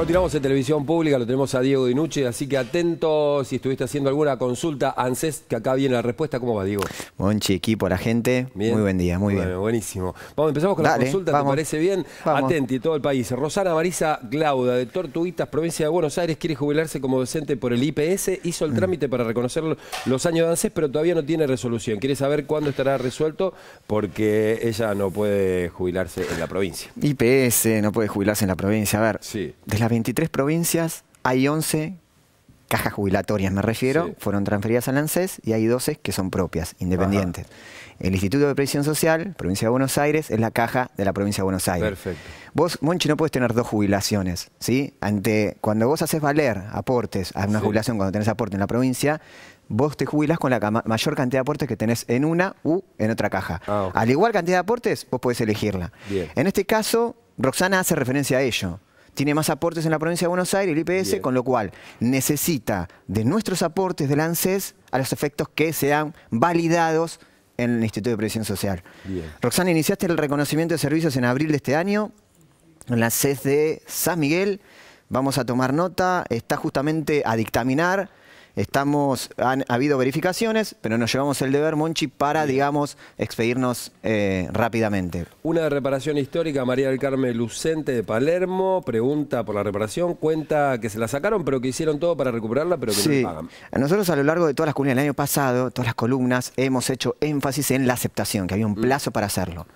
Continuamos en televisión pública, lo tenemos a Diego Dinucci, así que atento si estuviste haciendo alguna consulta ANSES, que acá viene la respuesta. ¿Cómo va, Diego? Monchi, por la gente. Muy buen día, muy bien. Buenísimo. Vamos, empezamos con la consulta, ¿te parece bien? Atenti, todo el país. Rosana Marisa Glauda, de Tortuguitas, provincia de Buenos Aires, quiere jubilarse como docente por el IPS. Hizo el mm. trámite para reconocer los años de ANSES, pero todavía no tiene resolución. Quiere saber cuándo estará resuelto porque ella no puede jubilarse en la provincia. IPS, no puede jubilarse en la provincia. A ver, sí. la 23 provincias hay 11 cajas jubilatorias, me refiero, fueron transferidas al ANSES y hay 12 que son propias, independientes. El Instituto de Previsión Social, Provincia de Buenos Aires, es la caja de la Provincia de Buenos Aires. Perfecto. Vos, Monchi, no puedes tener dos jubilaciones, ¿sí? Ante, cuando vos haces valer aportes a una jubilación, cuando tenés aporte en la provincia, vos te jubilás con la mayor cantidad de aportes que tenés en una u en otra caja. Ah, al igual cantidad de aportes, vos podés elegirla. En este caso, Roxana hace referencia a ello tiene más aportes en la provincia de Buenos Aires, el IPS, con lo cual necesita de nuestros aportes del ANSES a los efectos que sean validados en el Instituto de Previsión Social. Roxana, iniciaste el reconocimiento de servicios en abril de este año en la CES de San Miguel. Vamos a tomar nota, está justamente a dictaminar Estamos, han habido verificaciones, pero nos llevamos el deber, Monchi, para, digamos, expedirnos eh, rápidamente. Una de reparación histórica, María del Carmen Lucente de Palermo, pregunta por la reparación, cuenta que se la sacaron, pero que hicieron todo para recuperarla, pero que no pagan. Nosotros a lo largo de todas las columnas del año pasado, todas las columnas, hemos hecho énfasis en la aceptación, que había un mm. plazo para hacerlo.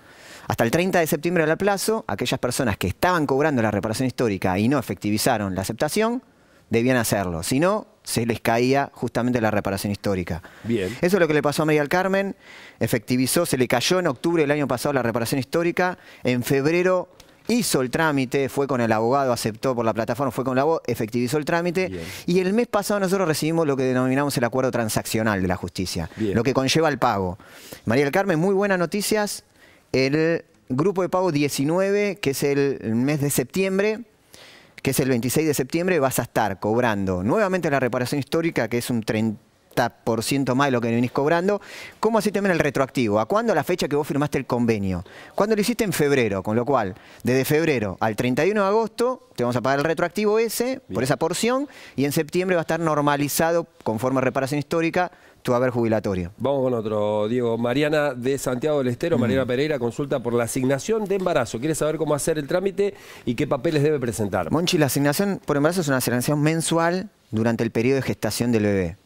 Hasta el 30 de septiembre el plazo, aquellas personas que estaban cobrando la reparación histórica y no efectivizaron la aceptación, debían hacerlo. Si no, se les caía justamente la reparación histórica. Bien. Eso es lo que le pasó a María del Carmen, efectivizó, se le cayó en octubre del año pasado la reparación histórica, en febrero hizo el trámite, fue con el abogado, aceptó por la plataforma, fue con la voz, efectivizó el trámite y el mes pasado nosotros recibimos lo que denominamos el acuerdo transaccional de la justicia, lo que conlleva el pago. María del Carmen, muy buenas noticias. El grupo de pago 19, que es el mes de septiembre, que es el 26 de septiembre, vas a estar cobrando nuevamente la reparación histórica, que es un 30% más de lo que venís cobrando, ¿cómo así también el retroactivo. ¿A cuándo la fecha que vos firmaste el convenio? ¿Cuándo lo hiciste en febrero, con lo cual, desde febrero al 31 de agosto, te vamos a pagar el retroactivo ese, por esa porción, y en septiembre va a estar normalizado, conforme a reparación histórica, tu haber jubilatorio. Vamos con otro, Diego. Mariana de Santiago del Estero, Mariana mm. Pereira, consulta por la asignación de embarazo. Quiere saber cómo hacer el trámite y qué papeles debe presentar. Monchi, la asignación por embarazo es una asignación mensual durante el periodo de gestación del bebé.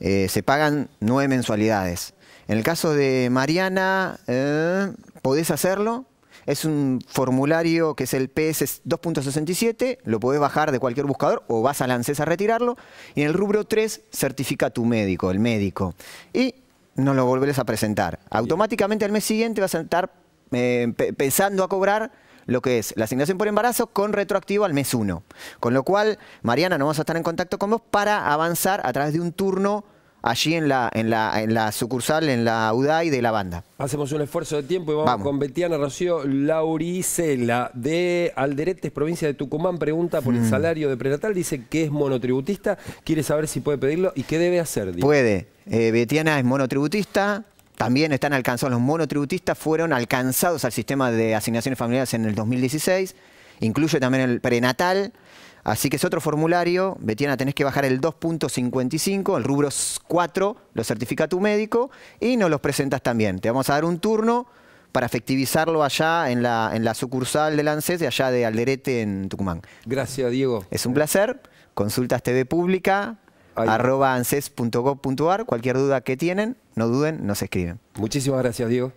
Eh, se pagan nueve mensualidades. En el caso de Mariana, eh, podés hacerlo es un formulario que es el PS 2.67, lo podés bajar de cualquier buscador o vas a a retirarlo. Y en el rubro 3, certifica tu médico, el médico. Y no lo volverás a presentar. Automáticamente al mes siguiente vas a estar empezando eh, pensando a cobrar lo que es la asignación por embarazo con retroactivo al mes 1. Con lo cual, Mariana, nos vamos a estar en contacto con vos para avanzar a través de un turno allí en la, en la, sucursal, en la UDAI de la banda. Hacemos un esfuerzo de tiempo y vamos, con Betiana Rocío Lauricela de Alderetes, provincia de Tucumán. Pregunta por el hmm. salario de prenatal, dice que es monotributista, quiere saber si puede pedirlo y qué debe hacer. Puede. Eh, Betiana es monotributista, también están alcanzados, los monotributistas fueron alcanzados al sistema de asignaciones familiares en el 2016, incluye también el prenatal. Así que es otro formulario, Betiana, tenés que bajar el 2.55, el rubro 4 lo certifica tu médico y nos los presentas también. Te vamos a dar un turno para efectivizarlo allá en la, en la sucursal del ANSES de allá de Alderete en Tucumán. Gracias, Diego. Es un placer. Consultas TV Pública, arroba Cualquier duda que tienen, no duden, nos escriben. Muchísimas gracias, Diego.